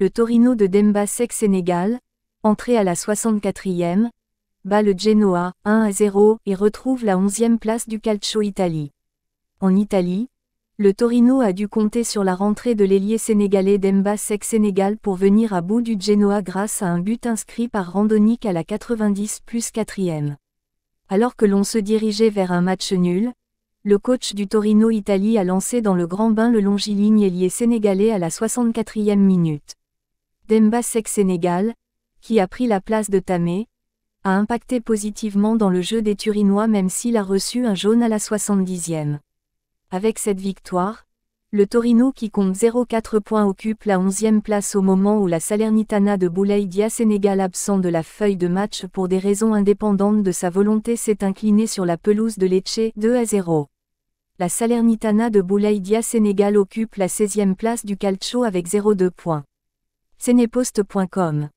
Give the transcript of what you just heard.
le Torino de Demba Sec Sénégal, entré à la 64e, bat le Genoa 1 à 0 et retrouve la 11e place du Calcio Italie. En Italie, le Torino a dû compter sur la rentrée de l'ailier sénégalais Demba Sec Sénégal pour venir à bout du Genoa grâce à un but inscrit par Randonic à la 90 plus 4e. Alors que l'on se dirigeait vers un match nul, le coach du Torino Italie a lancé dans le grand bain le longiligne ailier sénégalais à la 64e minute. Demba Sek Sénégal, qui a pris la place de Tamé, a impacté positivement dans le jeu des Turinois même s'il a reçu un jaune à la 70e. Avec cette victoire, le Torino qui compte 0,4 points occupe la 11e place au moment où la Salernitana de Boulaïdia Sénégal absent de la feuille de match pour des raisons indépendantes de sa volonté s'est inclinée sur la pelouse de Lecce 2 à 0. La Salernitana de Boulaïdia Sénégal occupe la 16e place du calcio avec 0,2 points poste.com